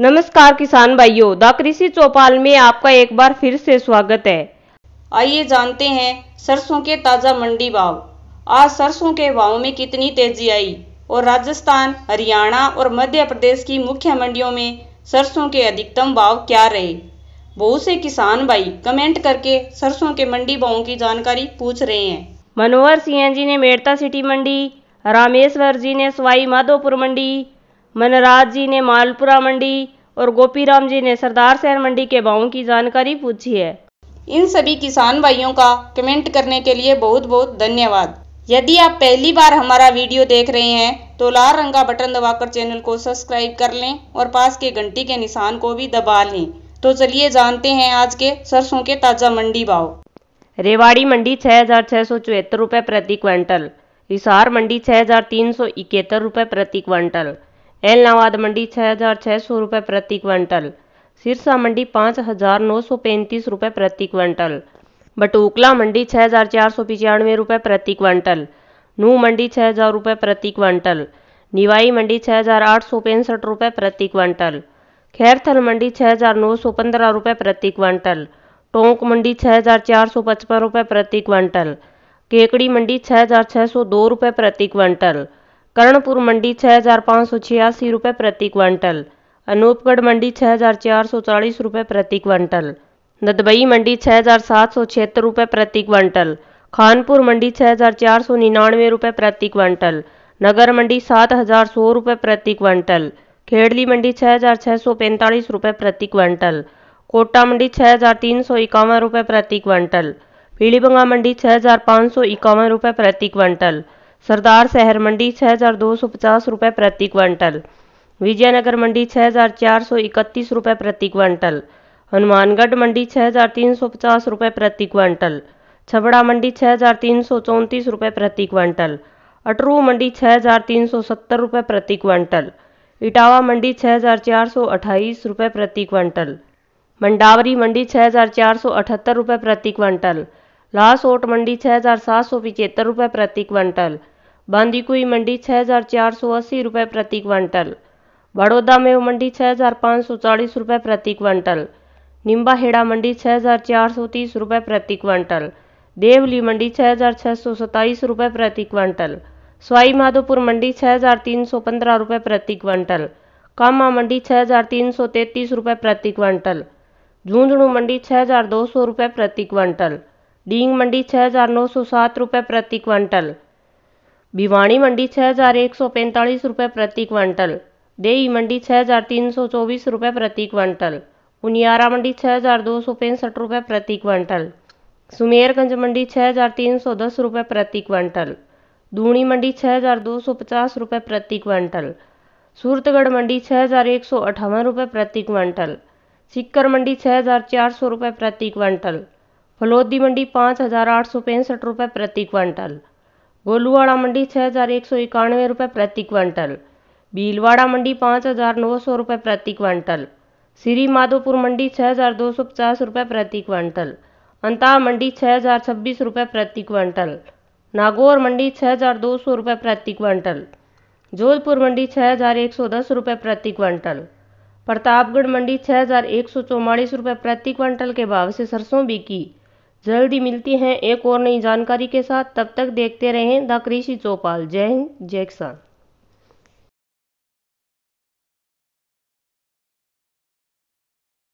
नमस्कार किसान भाइयों द कृषि चौपाल में आपका एक बार फिर से स्वागत है आइए जानते हैं सरसों के ताज़ा मंडी भाव आज सरसों के भाव में कितनी तेजी आई और राजस्थान हरियाणा और मध्य प्रदेश की मुख्य मंडियों में सरसों के अधिकतम भाव क्या रहे बहुत से किसान भाई कमेंट करके सरसों के मंडी भावों की जानकारी पूछ रहे हैं मनोहर सिंह जी ने मेड़ता सिटी मंडी रामेश्वर जी ने सवाई माधोपुर मंडी मनराज जी ने मालपुरा मंडी और गोपीराम जी ने सरदार शहर मंडी के भावों की जानकारी पूछी है इन सभी किसान भाइयों का कमेंट करने के लिए बहुत बहुत धन्यवाद यदि आप पहली बार हमारा वीडियो देख रहे हैं तो लाल रंग का बटन दबाकर चैनल को सब्सक्राइब कर लें और पास के घंटी के निशान को भी दबा लें तो चलिए जानते हैं आज के सरसों के ताज़ा मंडी भाव रेवाड़ी मंडी छह हज़ार छह सौ चौहत्तर रूपए प्रति क्विंटल हिसार मंडी छह हज़ार तीन सौ इकहत्तर रुपये प्रति क्विंटल एलनाबाद मंडी छः हज़ार छः सौ रुपये प्रति क्विंटल सिरसा मंडी पाँच हज़ार नौ सौ पैंतीस रुपये प्रति क्विंटल बटूकला मंडी छः हज़ार चार सौ पचानवे रुपये प्रति क्विंटल नू मंडी छः हज़ार रुपये प्रति क्विंटल निवाई मंडी छः हज़ार आठ सौ पैंसठ रुपये प्रति क्विंटल खैरथल मंडी छः हज़ार नौ सौ पंद्रह रुपये प्रति क्विंटल टोंक मंडी छः हज़ार चार सौ पचपन रुपये प्रति क्विंटल केकड़ी मंडी छः हज़ार छः सौ दो रुपये प्रति क्विंटल कर्णपुर मंडी छः हज़ार पाँच सौ छियासी रुपये प्रति क्वांटल अनूपगढ़ मंडी छः हज़ार चार सौ चालीस रुपये प्रति क्वांटल नदबई मंडी छः हज़ार सात सौ छिहत्तर रुपये प्रति क्वांटल खानपुर मंडी छः हज़ार चार सौ निन्यानवे रुपये प्रति क्वांटल नगर मंडी सात हज़ार सौ रुपये प्रति क्वांटल खेड़ली मंडी छः हज़ार छः सौ पैंतालीस रुपये प्रति क्वांटल कोटा मंडी छः हज़ार तीन सौ इक्यावन रुपये प्रति क्वांटल पीलीभंगा मंडी छः हज़ार पाँच सौ इक्यावन रुपये प्रति क्वांटल सरदार शहर मंडी छः हज़ार दो सौ पचास रुपये प्रति क्विंटल विजयनगर मंडी छः हज़ार चार सौ इकतीस रुपये प्रति क्विंटल हनुमानगढ़ मंडी छः हज़ार तीन सौ पचास रुपये प्रति क्विंटल छबड़ा मंडी छः हज़ार तीन सौ चौंतीस रुपये प्रति क्विंटल अटरू मंडी छः हज़ार तीन सौ सत्तर रुपये प्रति क्विंटल इटावा मंडी छः हज़ार चार सौ अट्ठाईस रुपये प्रति क्विंटल मंडावरी मंडी छः हज़ार चार सौ अठहत्तर रुपये प्रति क्विंटल लास ओट मंडी छः हज़ार सात सौ पिचहत्तर रुपये प्रति क्विंटल बांदीकुई मंडी छः हज़ार चार सौ अस्सी रुपये प्रति क्विंटल बड़ौदा मेव मंडी छः हज़ार पाँच सौ चालीस रुपये प्रति क्विंटल निम्बाहेड़ा मंडी छः हज़ार चार सौ तीस रुपये प्रति क्विंटल देवली मंडी छः हज़ार छः सौ सत्ताईस रुपये प्रति क्विंटल स्वाई माधोपुर मंडी छः हज़ार तीन सौ पंद्रह रुपये प्रति क्विंटल कामा मंडी छः हज़ार तीन सौ तैंतीस रुपये प्रति क्विंटल झुंझुनू मंडी छः हज़ार दो सौ रुपये प्रति क्विंटल डींग मंडी छः हज़ार नौ सौ सात रुपये प्रति क्विंटल भिवाणी मंडी छः हज़ार एक सौ पैंतालीस रुपये प्रति क्विंटल देई मंडी छः हज़ार तीन सौ चौबीस रुपये प्रति क्विंटल उनियारा मंडी छः हज़ार दो सौ पैंसठ रुपये प्रति क्विंटल सुमेरगंज मंडी छः हज़ार तीन सौ दस रुपये प्रति क्विंटल दूनी मंडी छः हज़ार दो सौ पचास रुपये प्रति क्विंटल सूरतगढ़ मंडी छः हज़ार एक सौ अठावन रुपये प्रति क्विंटल सिक्कर मंडी छः हज़ार चार सौ रुपये प्रति क्विंटल फलोदी मंडी पाँच हज़ार आठ सौ पैंसठ रुपये प्रति क्वांटल गोलूवाड़ा मंडी छः हज़ार एक सौ इक्यानवे रुपये प्रति क्वांटल भीलवाड़ा मंडी पाँच हज़ार नौ सौ रुपये प्रति क्वांटल श्री माधोपुर मंडी छः हज़ार दो सौ पचास रुपये प्रति क्वांटल अंता मंडी छः हज़ार छब्बीस रुपये प्रति क्वांटल नागौर मंडी छः हज़ार दो सौ रुपये प्रति क्वांटल जोधपुर मंडी छः हज़ार एक सौ दस रुपये प्रति क्वांटल प्रतापगढ़ मंडी छः हज़ार एक सौ चौवालीस रुपये प्रति क्विंटल के भाव से सरसों बिकी जल्दी मिलती हैं एक और नई जानकारी के साथ तब तक देखते रहें द कृषि चौपाल जय हिंद जय किसान